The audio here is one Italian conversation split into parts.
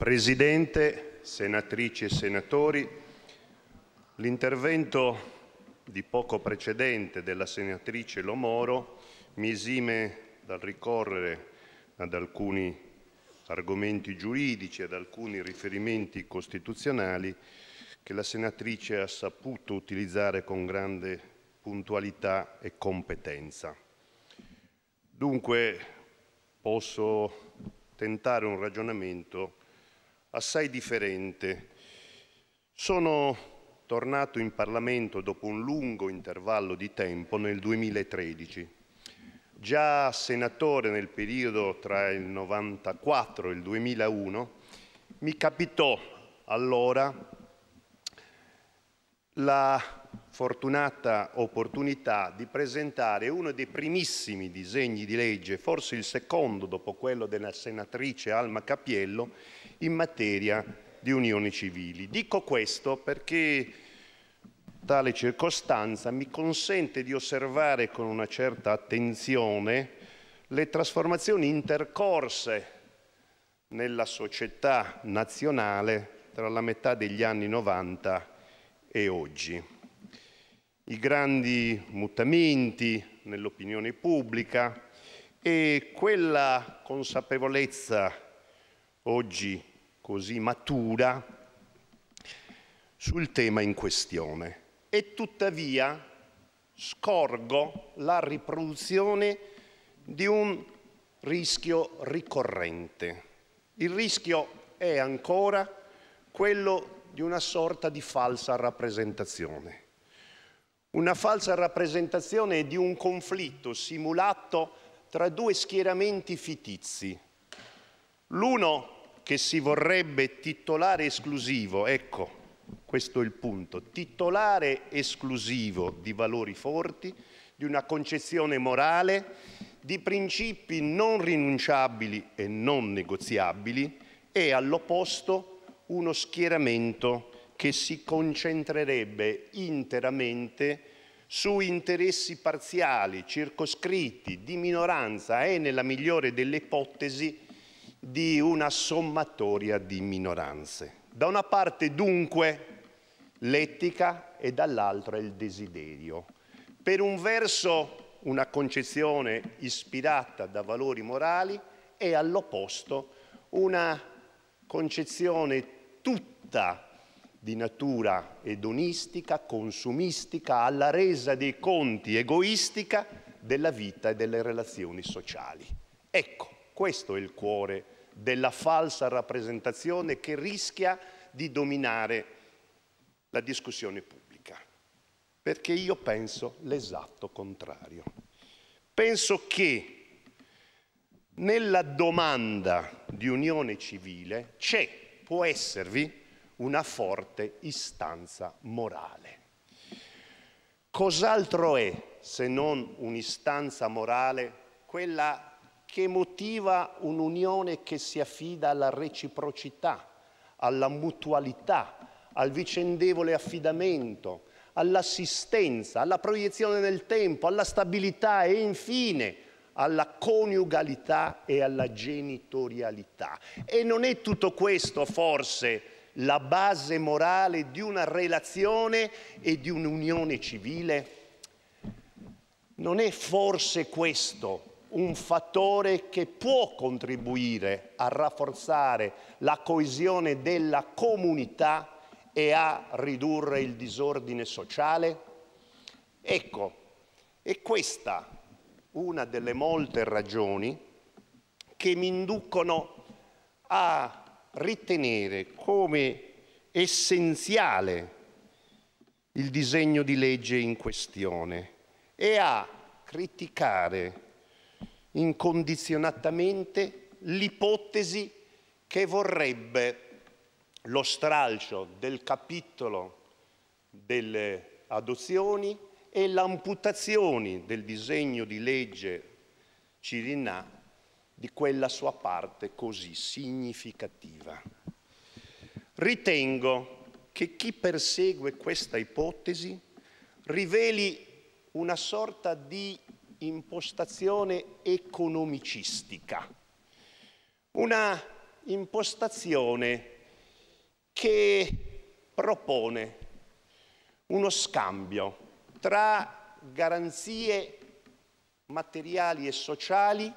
Presidente, senatrici e senatori, l'intervento di poco precedente della senatrice Lomoro mi esime dal ricorrere ad alcuni argomenti giuridici, ad alcuni riferimenti costituzionali che la senatrice ha saputo utilizzare con grande puntualità e competenza. Dunque posso tentare un ragionamento assai differente. Sono tornato in Parlamento dopo un lungo intervallo di tempo nel 2013. Già senatore nel periodo tra il 1994 e il 2001, mi capitò allora la fortunata opportunità di presentare uno dei primissimi disegni di legge, forse il secondo dopo quello della senatrice Alma Capiello, in materia di unioni civili. Dico questo perché tale circostanza mi consente di osservare con una certa attenzione le trasformazioni intercorse nella società nazionale tra la metà degli anni 90 e oggi i grandi mutamenti nell'opinione pubblica e quella consapevolezza oggi così matura sul tema in questione. E tuttavia scorgo la riproduzione di un rischio ricorrente. Il rischio è ancora quello di una sorta di falsa rappresentazione una falsa rappresentazione di un conflitto simulato tra due schieramenti fittizi. L'uno che si vorrebbe titolare esclusivo, ecco, questo è il punto, titolare esclusivo di valori forti, di una concezione morale, di principi non rinunciabili e non negoziabili e all'opposto uno schieramento che si concentrerebbe interamente su interessi parziali, circoscritti, di minoranza e nella migliore delle ipotesi di una sommatoria di minoranze. Da una parte dunque l'etica e dall'altra il desiderio. Per un verso una concezione ispirata da valori morali e all'opposto una concezione tutta di natura edonistica, consumistica, alla resa dei conti egoistica della vita e delle relazioni sociali. Ecco, questo è il cuore della falsa rappresentazione che rischia di dominare la discussione pubblica, perché io penso l'esatto contrario. Penso che nella domanda di unione civile c'è, può esservi, una forte istanza morale. Cos'altro è se non un'istanza morale quella che motiva un'unione che si affida alla reciprocità, alla mutualità, al vicendevole affidamento, all'assistenza, alla proiezione nel tempo, alla stabilità e infine alla coniugalità e alla genitorialità. E non è tutto questo forse la base morale di una relazione e di un'unione civile? Non è forse questo un fattore che può contribuire a rafforzare la coesione della comunità e a ridurre il disordine sociale? Ecco, è questa una delle molte ragioni che mi inducono a ritenere come essenziale il disegno di legge in questione e a criticare incondizionatamente l'ipotesi che vorrebbe lo stralcio del capitolo delle adozioni e l'amputazione del disegno di legge Cirinà di quella sua parte così significativa. Ritengo che chi persegue questa ipotesi riveli una sorta di impostazione economicistica, una impostazione che propone uno scambio tra garanzie materiali e sociali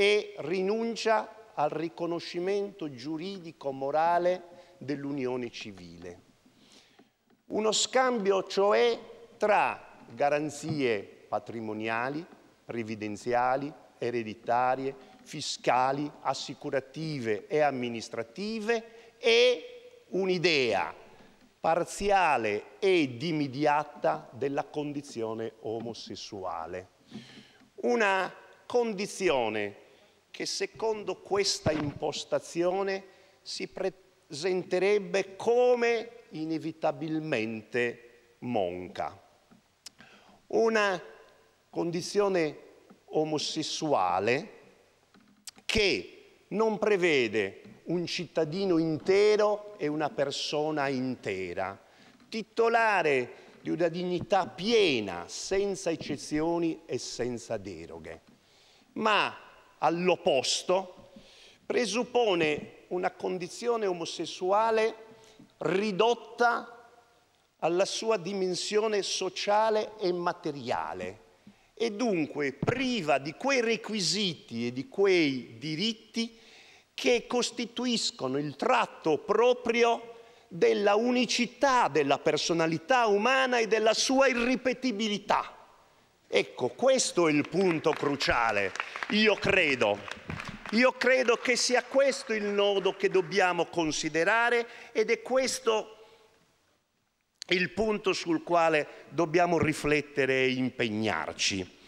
e rinuncia al riconoscimento giuridico morale dell'unione civile. Uno scambio cioè tra garanzie patrimoniali, previdenziali, ereditarie, fiscali, assicurative e amministrative e un'idea parziale ed immediata della condizione omosessuale. Una condizione che secondo questa impostazione si presenterebbe come inevitabilmente monca. Una condizione omosessuale che non prevede un cittadino intero e una persona intera, titolare di una dignità piena, senza eccezioni e senza deroghe, ma all'opposto, presuppone una condizione omosessuale ridotta alla sua dimensione sociale e materiale e dunque priva di quei requisiti e di quei diritti che costituiscono il tratto proprio della unicità della personalità umana e della sua irripetibilità. Ecco, questo è il punto cruciale. Io credo, io credo che sia questo il nodo che dobbiamo considerare ed è questo il punto sul quale dobbiamo riflettere e impegnarci.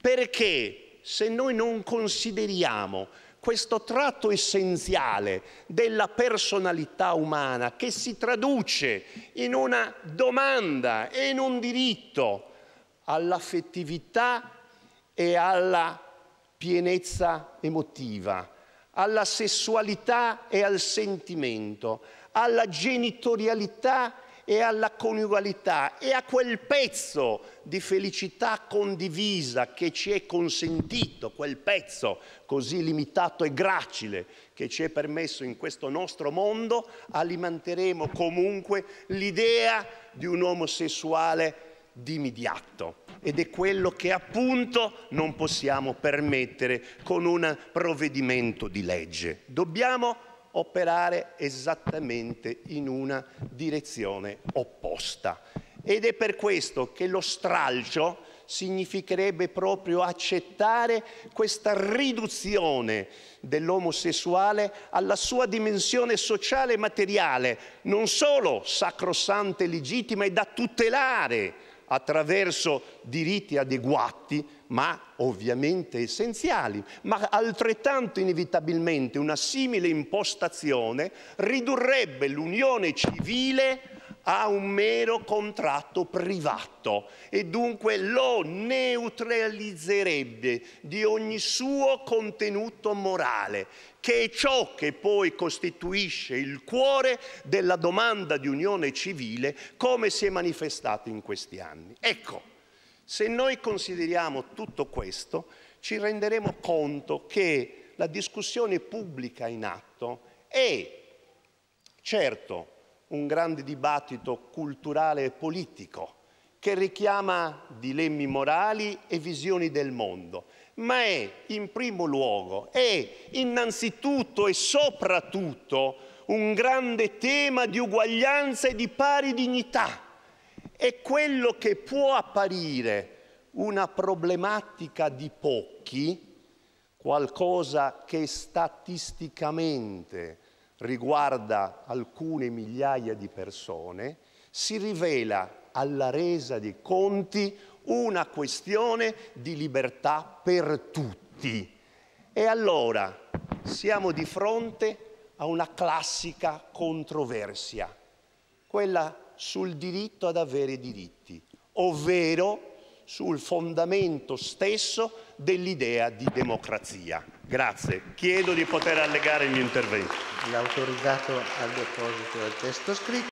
Perché se noi non consideriamo questo tratto essenziale della personalità umana che si traduce in una domanda e in un diritto all'affettività e alla pienezza emotiva, alla sessualità e al sentimento, alla genitorialità e alla coniugalità e a quel pezzo di felicità condivisa che ci è consentito, quel pezzo così limitato e gracile che ci è permesso in questo nostro mondo, alimenteremo comunque l'idea di un uomo sessuale d'imidiatto ed è quello che appunto non possiamo permettere con un provvedimento di legge. Dobbiamo operare esattamente in una direzione opposta ed è per questo che lo stralcio significherebbe proprio accettare questa riduzione dell'omosessuale alla sua dimensione sociale e materiale, non solo sacrosanta e legittima e da tutelare, attraverso diritti adeguati, ma ovviamente essenziali, ma altrettanto inevitabilmente una simile impostazione ridurrebbe l'unione civile a un mero contratto privato e dunque lo neutralizzerebbe di ogni suo contenuto morale, che è ciò che poi costituisce il cuore della domanda di unione civile come si è manifestato in questi anni. Ecco, se noi consideriamo tutto questo, ci renderemo conto che la discussione pubblica in atto è certo un grande dibattito culturale e politico che richiama dilemmi morali e visioni del mondo, ma è in primo luogo, è innanzitutto e soprattutto un grande tema di uguaglianza e di pari dignità. È quello che può apparire una problematica di pochi, qualcosa che statisticamente riguarda alcune migliaia di persone, si rivela alla resa dei conti una questione di libertà per tutti. E allora siamo di fronte a una classica controversia, quella sul diritto ad avere diritti, ovvero sul fondamento stesso dell'idea di democrazia. Grazie. Chiedo di poter allegare il mio intervento. L'autorizzato al deposito del testo scritto.